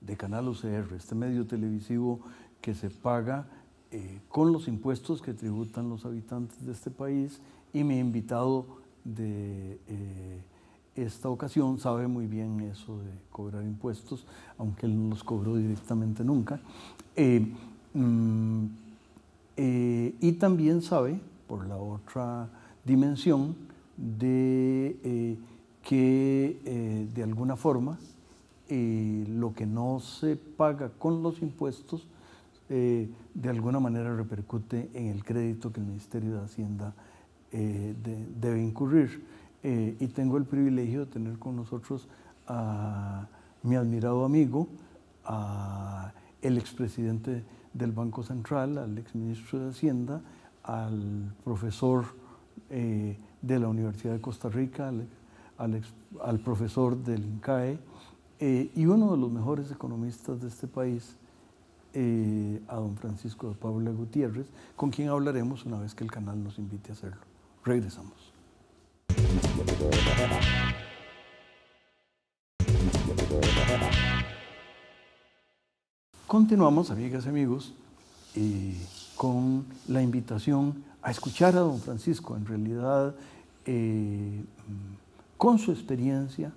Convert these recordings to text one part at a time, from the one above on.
de Canal UCR, este medio televisivo que se paga eh, con los impuestos que tributan los habitantes de este país y mi invitado de eh, esta ocasión sabe muy bien eso de cobrar impuestos, aunque él no los cobró directamente nunca. Eh, mm, y también sabe, por la otra dimensión, de que de alguna forma y lo que no se paga con los impuestos eh, de alguna manera repercute en el crédito que el Ministerio de Hacienda eh, debe incurrir. Eh, y tengo el privilegio de tener con nosotros a mi admirado amigo, al el expresidente del Banco Central, al exministro de Hacienda, al profesor de la Universidad de Costa Rica, al profesor del INCAE, eh, y uno de los mejores economistas de este país, eh, a don Francisco de Pablo Gutiérrez, con quien hablaremos una vez que el canal nos invite a hacerlo. Regresamos. Continuamos, amigas y amigos, eh, con la invitación a escuchar a don Francisco, en realidad, con su experiencia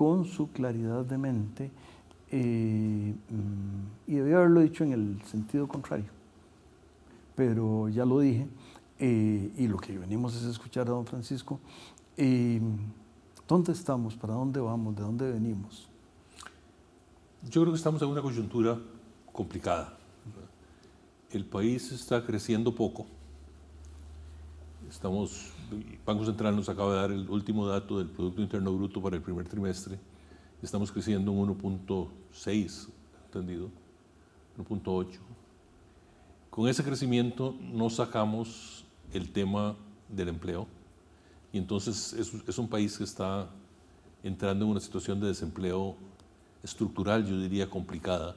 con su claridad de mente eh, mm, y debía haberlo dicho en el sentido contrario, pero ya lo dije eh, y lo que venimos es escuchar a don Francisco. Eh, ¿Dónde estamos? ¿Para dónde vamos? ¿De dónde venimos? Yo creo que estamos en una coyuntura complicada. El país está creciendo poco. Estamos Banco Central nos acaba de dar el último dato del Producto Interno Bruto para el primer trimestre. Estamos creciendo un 1.6, ¿entendido? 1.8. Con ese crecimiento no sacamos el tema del empleo. Y entonces es, es un país que está entrando en una situación de desempleo estructural, yo diría complicada,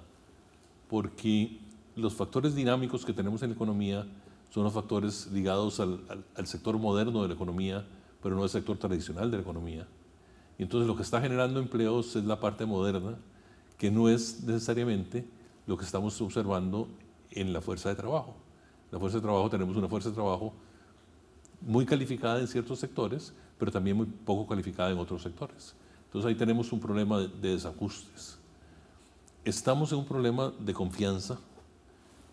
porque los factores dinámicos que tenemos en la economía son los factores ligados al, sector moderno de la economía, pero no al sector tradicional de la economía. Y entonces lo que está generando empleos es la parte moderna, que no es necesariamente lo que estamos observando en la fuerza de trabajo. La fuerza de trabajo, tenemos una fuerza de trabajo muy calificada en ciertos sectores, pero también muy poco calificada en otros sectores. Entonces ahí tenemos un problema de, de desajustes. Estamos en un problema de confianza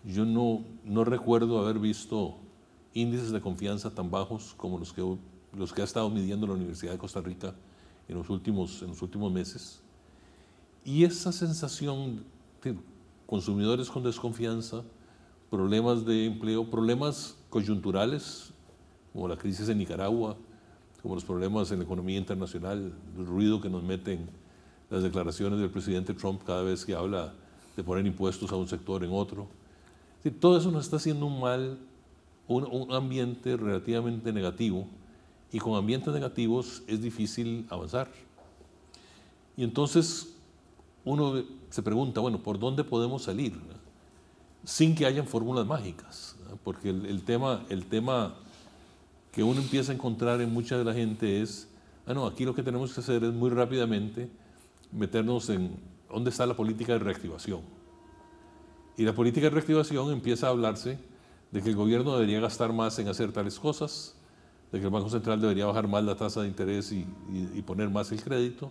yo no, recuerdo haber visto índices de confianza tan bajos como los que, los que ha estado midiendo la Universidad de Costa Rica en los últimos, en los últimos meses. Y esa sensación, de consumidores con desconfianza, problemas de empleo, problemas coyunturales, como la crisis en Nicaragua, como los problemas en la economía internacional, el ruido que nos meten las declaraciones del presidente Trump cada vez que habla de poner impuestos a un sector en otro todo eso nos está haciendo un mal, un, ambiente relativamente negativo, y con ambientes negativos es difícil avanzar. Y entonces uno se pregunta, bueno, ¿por dónde podemos salir? Sin que hayan fórmulas mágicas, porque el, tema, el tema que uno empieza a encontrar en mucha de la gente es, ah, no, aquí lo que tenemos que hacer es muy rápidamente meternos en dónde está la política de reactivación y la política de reactivación empieza a hablarse de que el gobierno debería gastar más en hacer tales cosas, de que el Banco Central debería bajar más la tasa de interés y, poner más el crédito,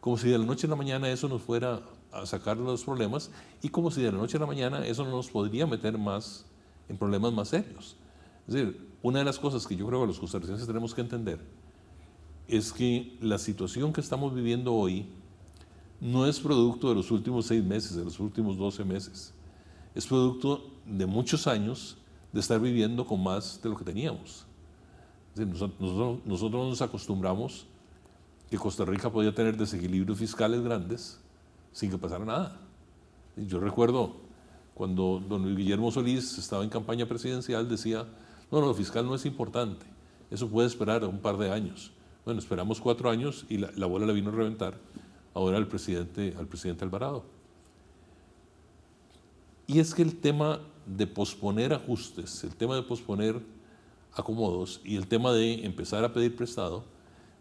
como si de la noche a la mañana eso nos fuera a sacar los problemas y como si de la noche a la mañana eso nos podría meter más en problemas más serios. Es decir, una de las cosas que yo creo que los costarricenses tenemos que entender es que la situación que estamos viviendo hoy no es producto de los últimos seis meses, de los últimos doce meses es producto de muchos años de estar viviendo con más de lo que teníamos. Nosotros, nos acostumbramos que Costa Rica podía tener desequilibrios fiscales grandes sin que pasara nada. Yo recuerdo cuando don Guillermo Solís estaba en campaña presidencial, decía, no, no, lo fiscal no es importante, eso puede esperar un par de años. Bueno, esperamos cuatro años y la, bola la vino a reventar ahora al presidente, al presidente Alvarado. Y es que el tema de posponer ajustes, el tema de posponer acomodos y el tema de empezar a pedir prestado,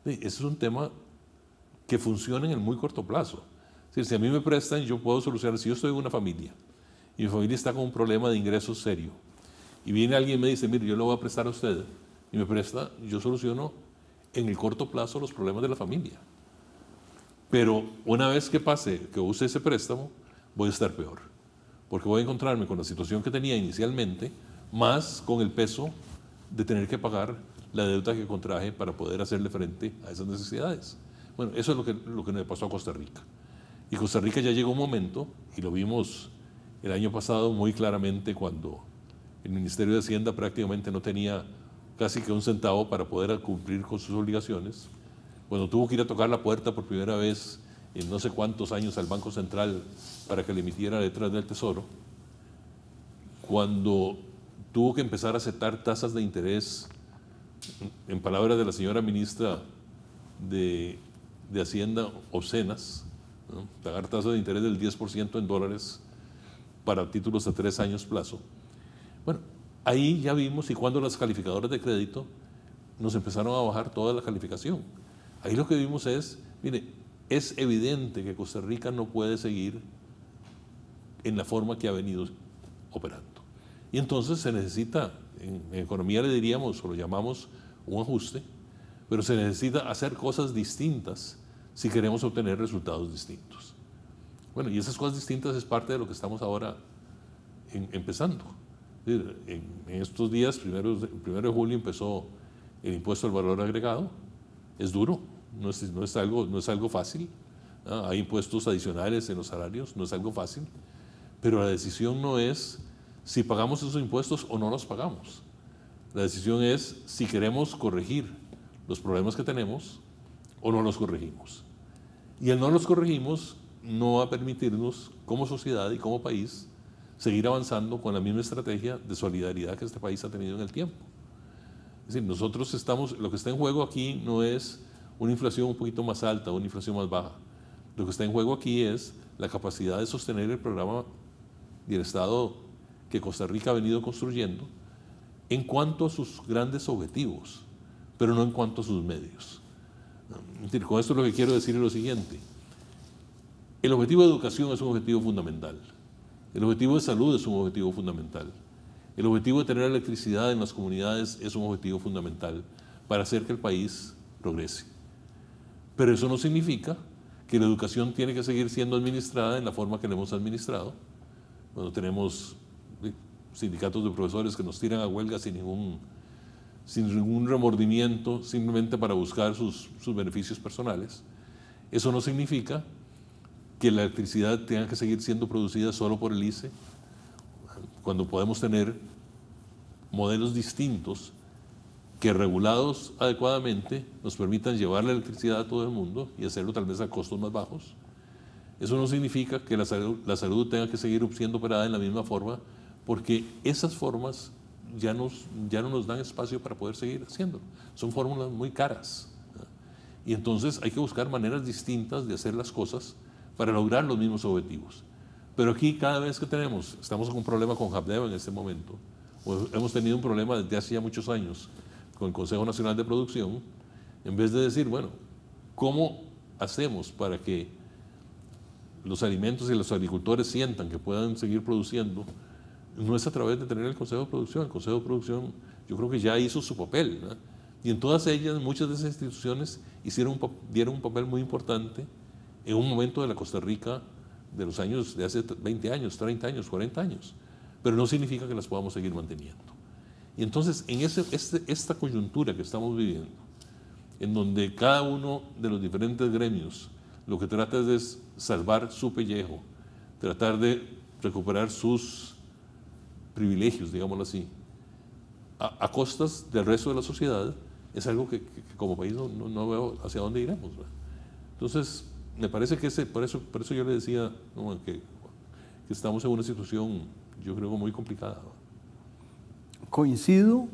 ese es un tema que funciona en el muy corto plazo. si a mí me prestan, yo puedo solucionar, si yo soy una familia y mi familia está con un problema de ingresos serio, y viene alguien y me dice, mire, yo lo voy a prestar a usted, y me presta, yo soluciono en el corto plazo los problemas de la familia. Pero una vez que pase, que use ese préstamo, voy a estar peor porque voy a encontrarme con la situación que tenía inicialmente, más con el peso de tener que pagar la deuda que contraje para poder hacerle frente a esas necesidades. Bueno, eso es lo que, lo que pasó a Costa Rica. Y Costa Rica ya llegó un momento, y lo vimos el año pasado muy claramente cuando el Ministerio de Hacienda prácticamente no tenía casi que un centavo para poder cumplir con sus obligaciones, cuando tuvo que ir a tocar la puerta por primera vez en no sé cuántos años al Banco Central para que le emitiera letras del Tesoro, cuando tuvo que empezar a aceptar tasas de interés, en palabras de la señora ministra de, de Hacienda, obscenas, pagar tasas de interés del 10% en dólares para títulos a tres años plazo. Bueno, ahí ya vimos y cuando las calificadoras de crédito nos empezaron a bajar toda la calificación. Ahí lo que vimos es, mire, es evidente que Costa Rica no puede seguir en la forma que ha venido operando. Y entonces se necesita, en, economía le diríamos o lo llamamos un ajuste, pero se necesita hacer cosas distintas si queremos obtener resultados distintos. Bueno, y esas cosas distintas es parte de lo que estamos ahora empezando. En, estos días, primero, primero de julio empezó el impuesto al valor agregado. Es duro, no es, algo, no es algo fácil. Hay impuestos adicionales en los salarios, no es algo fácil. Pero la decisión no es si pagamos esos impuestos o no los pagamos. La decisión es si queremos corregir los problemas que tenemos o no los corregimos. Y el no los corregimos no va a permitirnos como sociedad y como país seguir avanzando con la misma estrategia de solidaridad que este país ha tenido en el tiempo. Es decir, nosotros estamos, lo que está en juego aquí no es una inflación un poquito más alta, una inflación más baja. Lo que está en juego aquí es la capacidad de sostener el programa y el Estado que Costa Rica ha venido construyendo en cuanto a sus grandes objetivos, pero no en cuanto a sus medios. Mm, con esto lo que quiero decir es lo siguiente. El objetivo de educación es un objetivo fundamental. El objetivo de salud es un objetivo fundamental. El objetivo de tener electricidad en las comunidades es un objetivo fundamental para hacer que el país progrese. Pero eso no significa que la educación tiene que seguir siendo administrada en la forma que la hemos administrado. Cuando tenemos eh, sindicatos de profesores que nos tiran a huelga sin ningún, sin ningún remordimiento, simplemente para buscar sus, sus beneficios personales, eso no significa que la electricidad tenga que seguir siendo producida solo por el ICE, cuando podemos tener modelos distintos que regulados adecuadamente nos permitan llevar la electricidad a todo el mundo y hacerlo tal vez a costos más bajos. Eso no significa que la salud, la salud tenga que seguir siendo operada en la misma forma, porque esas formas ya, nos, ya no nos dan espacio para poder seguir haciéndolo. Son fórmulas muy caras. Y entonces hay que buscar maneras distintas de hacer las cosas para lograr los mismos objetivos. Pero aquí cada vez que tenemos, estamos con un problema con Habdeba en este momento, o hemos tenido un problema desde hace ya muchos años, con el Consejo Nacional de Producción, en vez de decir, bueno, ¿cómo hacemos para que los alimentos y los agricultores sientan que puedan seguir produciendo? No es a través de tener el Consejo de Producción. El Consejo de Producción yo creo que ya hizo su papel. Y en todas ellas, muchas de esas instituciones hicieron dieron un papel muy importante en un momento de la Costa Rica de los años de hace 20 años, 30 años, 40 años. Pero no significa que las podamos seguir manteniendo. Y entonces, en este, esta coyuntura que estamos viviendo, en donde cada uno de los diferentes gremios lo que trata es de salvar su pellejo, tratar de recuperar sus privilegios, digámoslo así, a, costas del resto de la sociedad, es algo que, como país no, veo hacia dónde iremos. Entonces, me parece que ese, por, eso, yo le decía que, estamos en una situación, yo creo, muy complicada coincido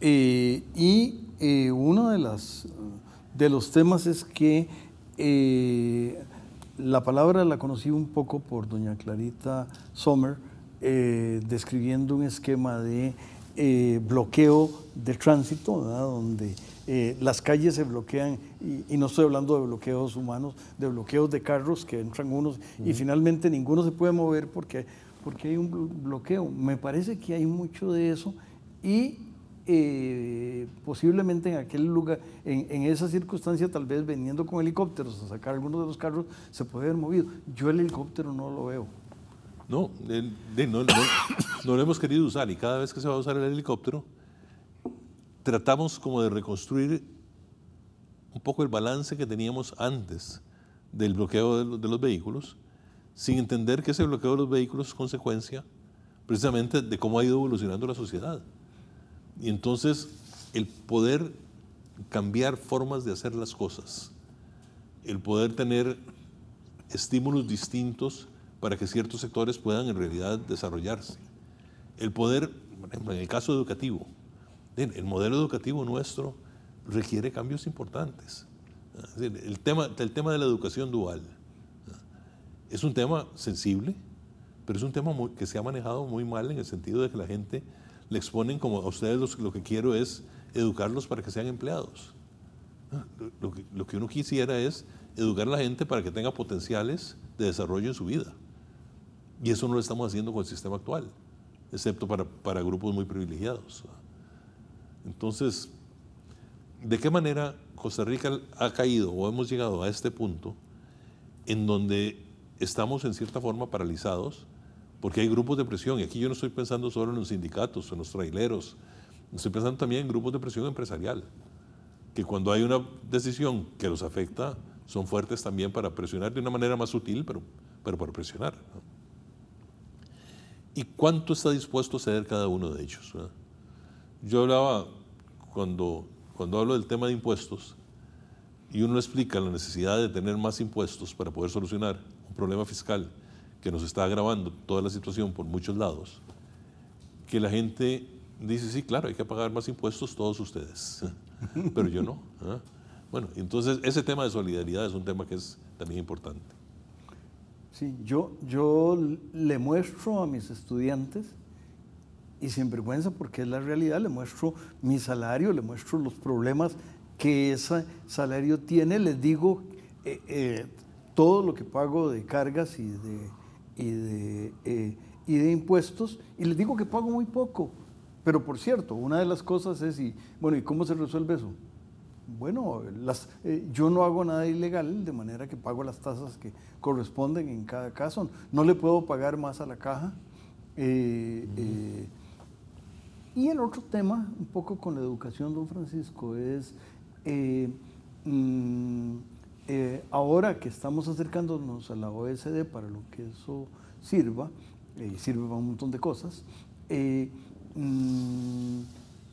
eh, y eh, uno de, las, de los temas es que eh, la palabra la conocí un poco por doña Clarita Sommer, describiendo un esquema de bloqueo de tránsito, donde las calles se bloquean, y, no estoy hablando de bloqueos humanos, de bloqueos de carros que entran unos y finalmente ninguno se puede mover porque, porque hay un bloqueo. Me parece que hay mucho de eso y eh, posiblemente en aquel lugar, en, esa circunstancia, tal vez veniendo con helicópteros a sacar algunos de los carros, se puede haber movido. Yo el helicóptero no lo veo. No, no, lo hemos querido usar y cada vez que se va a usar el helicóptero, tratamos como de reconstruir un poco el balance que teníamos antes del bloqueo de de los vehículos, sin entender que ese bloqueo de los vehículos es consecuencia precisamente de cómo ha ido evolucionando la sociedad. Y entonces el poder cambiar formas de hacer las cosas, el poder tener estímulos distintos para que ciertos sectores puedan en realidad desarrollarse. El poder, en el caso educativo, el modelo educativo nuestro requiere cambios importantes. El tema, el tema de la educación dual es un tema sensible, pero es un tema que se ha manejado muy mal en el sentido de que la gente le exponen como a ustedes lo que quiero es educarlos para que sean empleados. Ah, lo que, uno quisiera es educar a la gente para que tenga potenciales de desarrollo en su vida. Y eso no lo estamos haciendo con el sistema actual, excepto para, para grupos muy privilegiados. Entonces, ¿de qué manera Costa Rica ha caído o hemos llegado a este punto en donde estamos en cierta forma paralizados porque hay grupos de presión, y aquí yo no estoy pensando solo en los sindicatos, en los traileros, estoy pensando también en grupos de presión empresarial, que cuando hay una decisión que los afecta, son fuertes también para presionar de una manera más sutil, pero, pero para presionar. ¿Y cuánto está dispuesto a ceder cada uno de ellos? Yo hablaba, cuando, cuando hablo del tema de impuestos, y uno explica la necesidad de tener más impuestos para poder solucionar un problema fiscal, que nos está agravando toda la situación por muchos lados, que la gente dice, sí, claro, hay que pagar más impuestos todos ustedes, pero yo no. ¿ah? Bueno, entonces ese tema de solidaridad es un tema que es también importante. Sí, yo, yo le muestro a mis estudiantes, y sin vergüenza porque es la realidad, le muestro mi salario, le muestro los problemas que ese salario tiene, les digo eh, eh, todo lo que pago de cargas y de y de, eh, de impuestos, y les digo que pago muy poco. Pero por cierto, una de las cosas es, y, bueno, ¿y cómo se resuelve eso? Bueno, las, eh, yo no hago nada ilegal, de manera que pago las tasas que corresponden en cada caso. No le puedo pagar más a la caja. Eh, y el otro tema, un poco con la educación, don Francisco, es... Mm, eh, ahora que estamos acercándonos a la OSD para lo que eso sirva, y eh, sirve para un montón de cosas, eh, mm,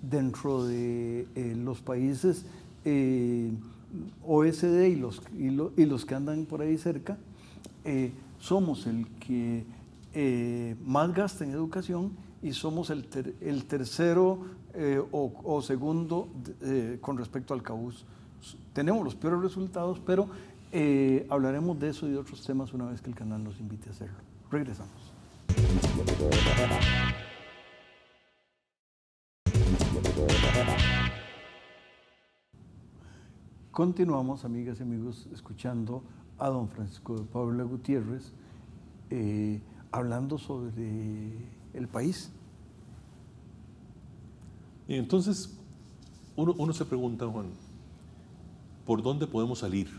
dentro de los países OSD y los, y, los que andan por ahí cerca, somos el que más gasta en educación y somos el, tercero o, segundo con respecto al CAUS tenemos los peores resultados, pero eh, hablaremos de eso y de otros temas una vez que el canal nos invite a hacerlo. Regresamos. Continuamos, amigas y amigos, escuchando a don Francisco de Pablo Gutiérrez eh, hablando sobre el país. Y entonces uno, se pregunta, Juan, por dónde podemos salir.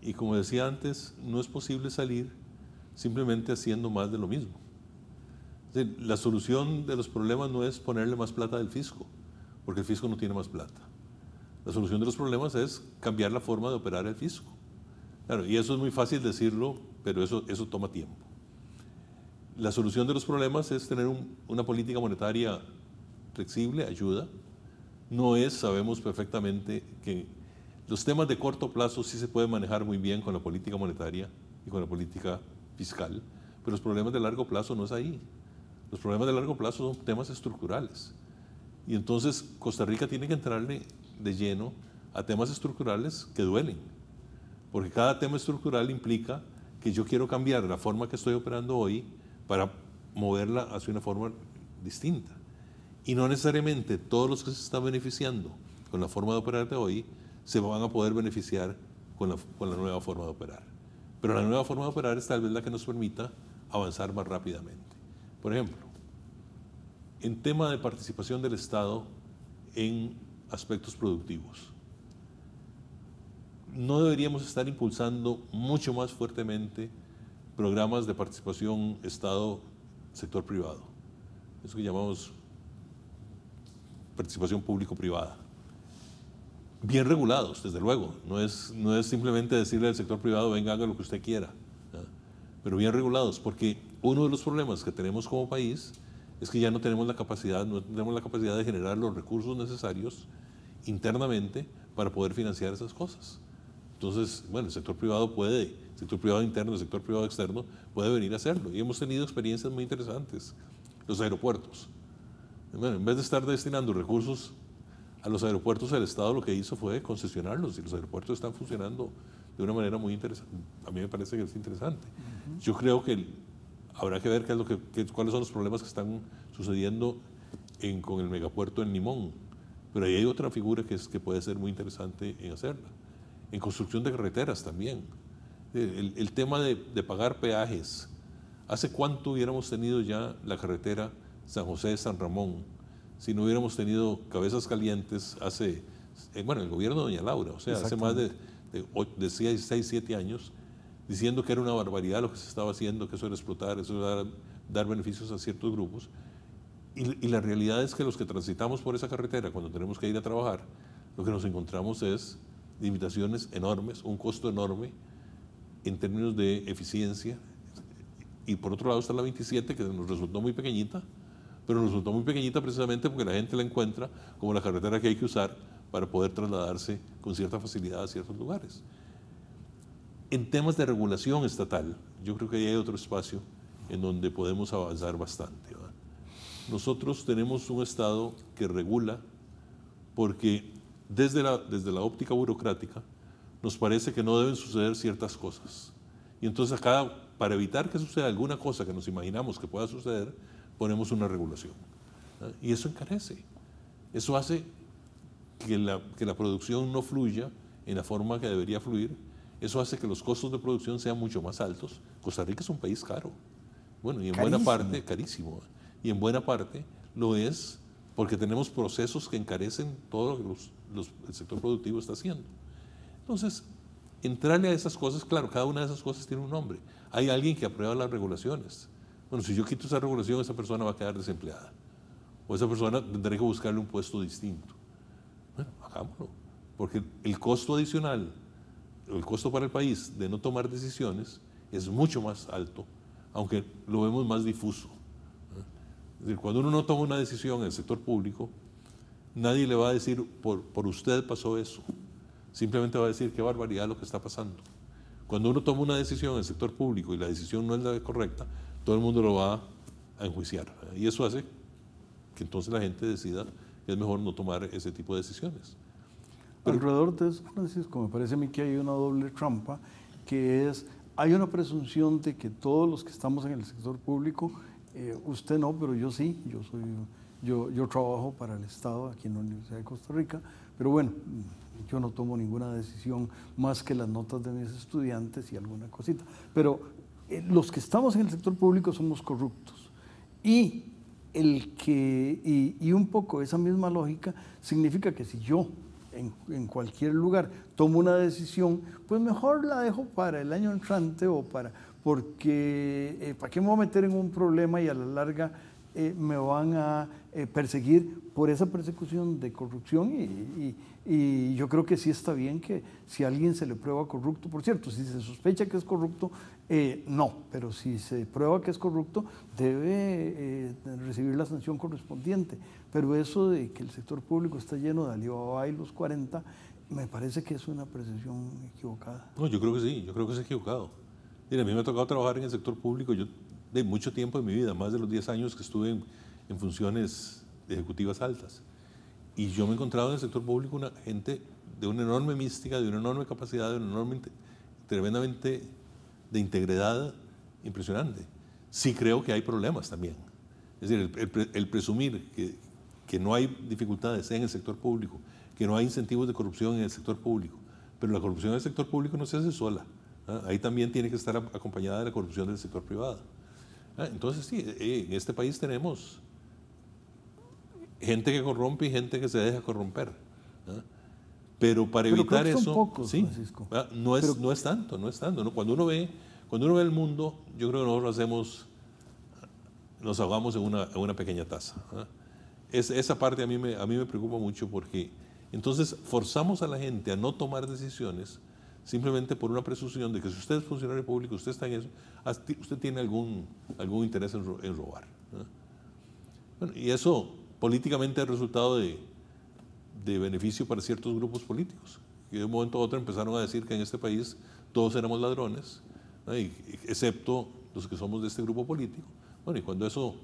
Y como decía antes, no es posible salir simplemente haciendo más de lo mismo. la solución de los problemas no es ponerle más plata del fisco, porque el fisco no tiene más plata. La solución de los problemas es cambiar la forma de operar el fisco. y eso es muy fácil decirlo, pero eso, eso toma tiempo. La solución de los problemas es tener una política monetaria flexible, ayuda, no es, sabemos perfectamente que los temas de corto plazo sí se pueden manejar muy bien con la política monetaria y con la política fiscal, pero los problemas de largo plazo no es ahí. Los problemas de largo plazo son temas estructurales. Y entonces Costa Rica tiene que entrarle de lleno a temas estructurales que duelen, porque cada tema estructural implica que yo quiero cambiar la forma que estoy operando hoy para moverla hacia una forma distinta. Y no necesariamente todos los que se están beneficiando con la forma de operar de hoy se van a poder beneficiar con la, con la nueva forma de operar. Pero la nueva forma de operar es tal vez la que nos permita avanzar más rápidamente. Por ejemplo, en tema de participación del Estado en aspectos productivos. No deberíamos estar impulsando mucho más fuertemente programas de participación Estado-sector privado, eso que llamamos participación público-privada. Bien regulados, desde luego. No es, no es simplemente decirle al sector privado, venga, haga lo que usted quiera. Pero bien regulados, porque uno de los problemas que tenemos como país es que ya no tenemos la capacidad, no tenemos la capacidad de generar los recursos necesarios internamente para poder financiar esas cosas. Entonces, bueno, el sector privado puede, el sector privado interno, el sector privado externo puede venir a hacerlo. Y hemos tenido experiencias muy interesantes. Los aeropuertos en vez de estar destinando recursos a los aeropuertos, el Estado lo que hizo fue concesionarlos y los aeropuertos están funcionando de una manera muy interesante. A mí me parece que es interesante. Yo creo que habrá que ver qué es lo que, cuáles son los problemas que están sucediendo con el megapuerto en Limón. Pero ahí hay otra figura que, es, que puede ser muy interesante en hacerla. En construcción de carreteras también. El, tema de, de pagar peajes. ¿Hace cuánto hubiéramos tenido ya la carretera San José, San Ramón, si no hubiéramos tenido cabezas calientes hace, eh, bueno, el gobierno de Doña Laura, o sea, hace más de, de, 6, 7 años, diciendo que era una barbaridad lo que se estaba haciendo, que eso era explotar, eso era dar beneficios a ciertos grupos. Y, y, la realidad es que los que transitamos por esa carretera cuando tenemos que ir a trabajar, lo que nos encontramos es limitaciones enormes, un costo enorme en términos de eficiencia. Y por otro lado está la 27, que nos resultó muy pequeñita, pero resultó muy pequeñita precisamente porque la gente la encuentra como la carretera que hay que usar para poder trasladarse con cierta facilidad a ciertos lugares. En temas de regulación estatal, yo creo que ahí hay otro espacio en donde podemos avanzar bastante. Nosotros tenemos un Estado que regula porque desde la, desde la óptica burocrática nos parece que no deben suceder ciertas cosas. Y entonces acá, para evitar que suceda alguna cosa que nos imaginamos que pueda suceder, ponemos una regulación. Y eso encarece. Eso hace que la, que la producción no fluya en la forma que debería fluir. Eso hace que los costos de producción sean mucho más altos. Costa Rica es un país caro. Bueno, y en buena parte, carísimo. Y en buena parte lo es porque tenemos procesos que encarecen todo lo que el sector productivo está haciendo. Entonces, entrarle a esas cosas, claro, cada una de esas cosas tiene un nombre. Hay alguien que aprueba las regulaciones. Bueno, si yo quito esa regulación, esa persona va a quedar desempleada. O esa persona tendrá que buscarle un puesto distinto. Bueno, hagámoslo. Porque el costo adicional, el costo para el país de no tomar decisiones es mucho más alto, aunque lo vemos más difuso. Es decir, cuando uno no toma una decisión en el sector público, nadie le va a decir, por, por usted pasó eso. Simplemente va a decir, qué barbaridad lo que está pasando. Cuando uno toma una decisión en el sector público y la decisión no es la correcta, todo el mundo lo va a enjuiciar. Y eso hace que entonces la gente decida que es mejor no tomar ese tipo de decisiones. Pero, Alrededor de eso, Francisco, me parece a mí que hay una doble trampa, que es, hay una presunción de que todos los que estamos en el sector público, eh, usted no, pero yo sí, yo soy... Yo, yo, trabajo para el Estado aquí en la Universidad de Costa Rica, pero bueno, yo no tomo ninguna decisión más que las notas de mis estudiantes y alguna cosita. Pero eh, los que estamos en el sector público somos corruptos. Y, el que, y, un poco esa misma lógica significa que si yo en, cualquier lugar tomo una decisión, pues mejor la dejo para el año entrante o para, porque eh, ¿para qué me voy a meter en un problema y a la larga eh, me van a perseguir por esa persecución de corrupción? Y, y, yo creo que sí está bien que si a alguien se le prueba corrupto, por cierto, si se sospecha que es corrupto, eh, no, pero si se prueba que es corrupto, debe eh, recibir la sanción correspondiente. Pero eso de que el sector público está lleno de Alibaba y los 40, me parece que es una percepción equivocada. No, yo creo que sí, yo creo que es equivocado. a mí me ha tocado trabajar en el sector público yo, de mucho tiempo de mi vida, más de los 10 años que estuve en, en funciones ejecutivas altas. Y yo me he encontrado en el sector público una gente de una enorme mística, de una enorme capacidad, de una enorme, tremendamente de integridad impresionante. Sí creo que hay problemas también. Es decir, el, presumir que, no hay dificultades en el sector público, que no hay incentivos de corrupción en el sector público, pero la corrupción del sector público no se hace sola. ¿ah? Ahí también tiene que estar acompañada de la corrupción del sector privado. ¿ah? Entonces, sí, eh, eh, en este país tenemos gente que corrompe y gente que se deja corromper. ¿ah? Pero para evitar eso, ah, no es no es tanto, no es tanto. Cuando uno ve cuando uno ve el mundo, yo creo que nosotros hacemos, nos ahogamos en una, pequeña taza. esa parte a mí, me, a mí me preocupa mucho porque entonces forzamos a la gente a no tomar decisiones simplemente por una presunción de que si usted es funcionario público, usted está en eso, usted tiene algún, algún interés en, robar. y eso políticamente es resultado de, de beneficio para ciertos grupos políticos. Y de un momento a otro empezaron a decir que en este país todos éramos ladrones, excepto los que somos de este grupo político. Bueno, y cuando, eso,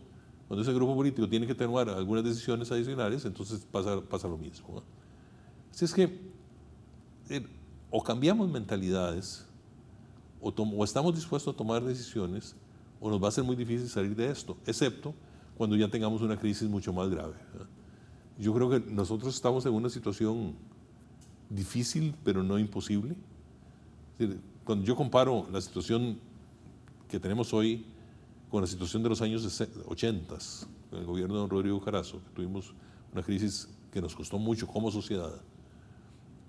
cuando ese grupo político tiene que tomar algunas decisiones adicionales, entonces pasa, pasa lo mismo. Así es que eh, o cambiamos mentalidades, o, estamos dispuestos a tomar decisiones, o nos va a ser muy difícil salir de esto, excepto cuando ya tengamos una crisis mucho más grave. Yo creo que nosotros estamos en una situación difícil, pero no imposible. Cuando yo comparo la situación que tenemos hoy con la situación de los años 80, con el gobierno de don Rodrigo Carazo, que tuvimos una crisis que nos costó mucho como sociedad,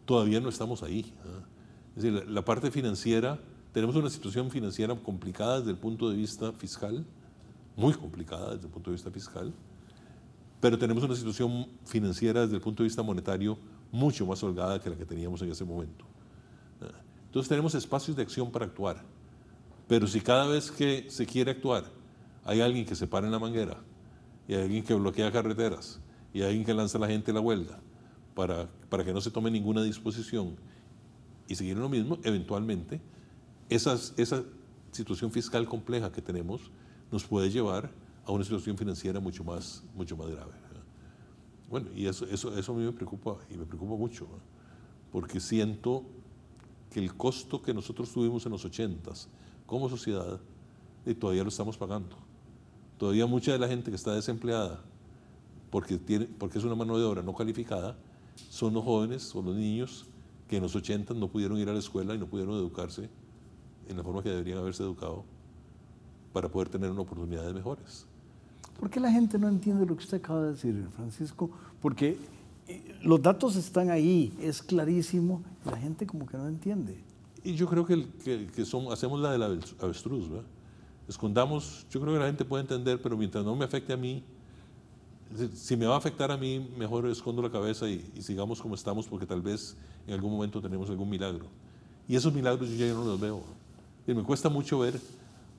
todavía no estamos ahí. ¿ah? Es decir, la parte financiera, tenemos una situación financiera complicada desde el punto de vista fiscal, muy complicada desde el punto de vista fiscal, pero tenemos una situación financiera desde el punto de vista monetario mucho más holgada que la que teníamos en ese momento. Entonces tenemos espacios de acción para actuar, pero si cada vez que se quiere actuar hay alguien que se para en la manguera, y hay alguien que bloquea carreteras, y hay alguien que lanza a la gente la huelga, para, que no se tome ninguna disposición y seguir lo mismo, eventualmente esa situación fiscal compleja que tenemos nos puede llevar a una situación financiera mucho más, mucho más grave. Bueno, y eso, eso, eso a mí me preocupa y me preocupa mucho, porque siento que el costo que nosotros tuvimos en los 80 como sociedad, y eh, todavía lo estamos pagando. Todavía mucha de la gente que está desempleada, porque, tiene, porque es una mano de obra no calificada, son los jóvenes o los niños que en los 80 no pudieron ir a la escuela y no pudieron educarse en la forma que deberían haberse educado para poder tener unas oportunidades mejores. ¿Por qué la gente no entiende lo que usted acaba de decir, Francisco? Porque eh, los datos están ahí, es clarísimo, la gente como que no entiende. Y yo creo que, que, hacemos la de la avestruz, ¿verdad? Escondamos, yo creo que la gente puede entender, pero mientras no me afecte a mí, si me va a afectar a mí, mejor escondo la cabeza y, y, sigamos como estamos porque tal vez en algún momento tenemos algún milagro. Y esos milagros yo ya no los veo. Y me cuesta mucho ver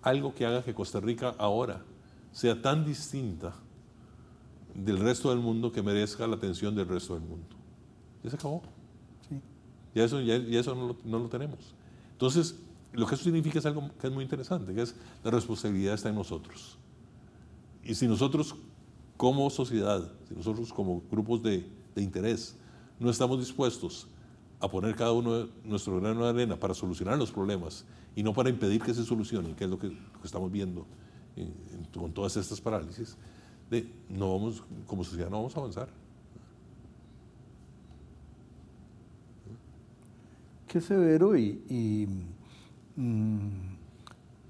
algo que haga que Costa Rica ahora sea tan distinta del resto del mundo que merezca la atención del resto del mundo. Ya se acabó. Sí. Ya eso, ya, eso no lo, tenemos. Entonces, lo que eso significa es algo que es muy interesante, que es la responsabilidad está en nosotros. Y si nosotros como sociedad, si nosotros como grupos de, interés, no estamos dispuestos a poner cada uno nuestro grano de arena para solucionar los problemas y no para impedir que se solucionen, que es lo que estamos viendo con todas estas parálisis, de no vamos, como sociedad no vamos a avanzar. Qué severo y, mm,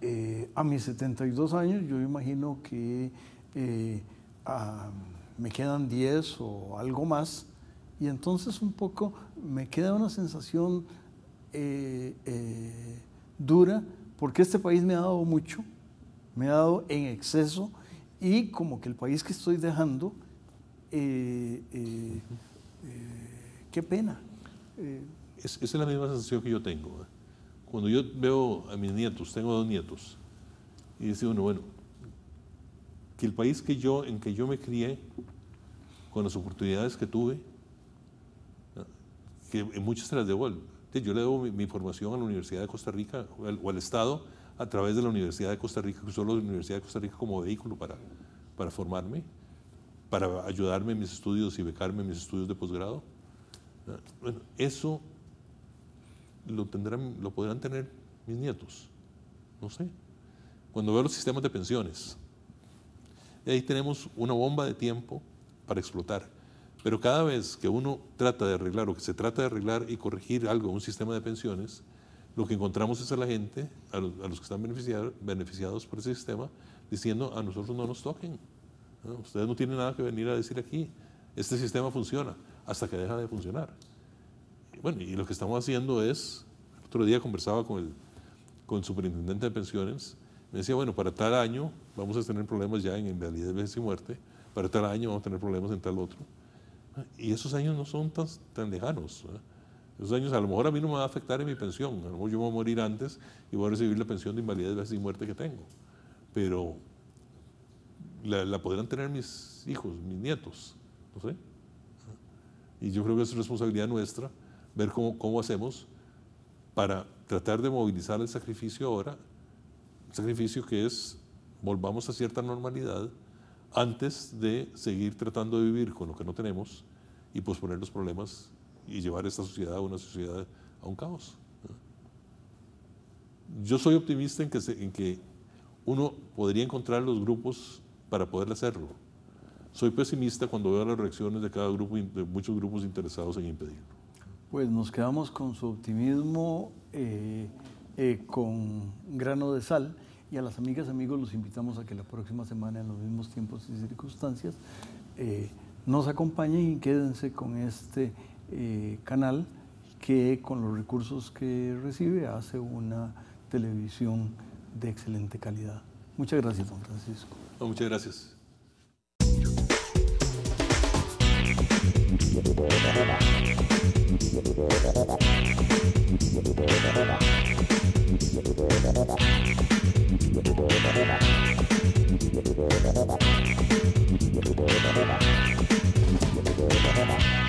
eh, a mis 72 años yo imagino que eh, ah, me quedan 10 o algo más y entonces un poco me queda una sensación eh, dura porque este país me ha dado mucho, me ha dado en exceso y como que el país que estoy dejando, eh, eh, eh, qué pena. Es, esa es la misma sensación que yo tengo. Cuando yo veo a mis nietos, tengo dos nietos, y dice uno, bueno, que el país que yo, en que yo me crié, con las oportunidades que tuve, que en muchas se las debo. Yo le debo mi, formación a la Universidad de Costa Rica o al Estado, a través de la Universidad de Costa Rica, que usó la Universidad de Costa Rica como vehículo para, para formarme, para ayudarme en mis estudios y becarme en mis estudios de posgrado. Ah, bueno, eso lo, tendrán, lo podrán tener mis nietos, no sé. Cuando veo los sistemas de pensiones, ahí tenemos una bomba de tiempo para explotar. Pero cada vez que uno trata de arreglar o que se trata de arreglar y corregir algo, un sistema de pensiones, lo que encontramos es a la gente, a los, que están beneficiados, beneficiados por ese sistema, diciendo a nosotros no nos toquen. Ustedes no tienen nada que venir a decir aquí. Este sistema funciona hasta que deja de funcionar. bueno, y lo que estamos haciendo es, el otro día conversaba con el, superintendente de pensiones, me decía, bueno, para tal año vamos a tener problemas ya en invalidez, vejez y muerte, para tal año vamos a tener problemas en tal otro. Y esos años no son tan, tan lejanos años a lo mejor a mí no me va a afectar en mi pensión, a lo mejor yo voy a morir antes y voy a recibir la pensión de invalidez, veces y muerte que tengo. Pero la, podrán tener mis hijos, mis nietos, no sé. Y yo creo que es responsabilidad nuestra ver cómo, cómo hacemos para tratar de movilizar el sacrificio ahora, un sacrificio que es volvamos a cierta normalidad antes de seguir tratando de vivir con lo que no tenemos y posponer los problemas y llevar esta sociedad a una sociedad a un caos. Yo soy optimista en que, en que uno podría encontrar los grupos para poder hacerlo. Soy pesimista cuando veo las reacciones de cada grupo, de muchos grupos interesados en impedirlo. Pues nos quedamos con su optimismo, eh, eh, con grano de sal. Y a las amigas, amigos, los invitamos a que la próxima semana, en los mismos tiempos y circunstancias, eh, nos acompañen y quédense con este eh, canal que con los recursos que recibe hace una televisión de excelente calidad. Muchas gracias, don Francisco. muchas gracias.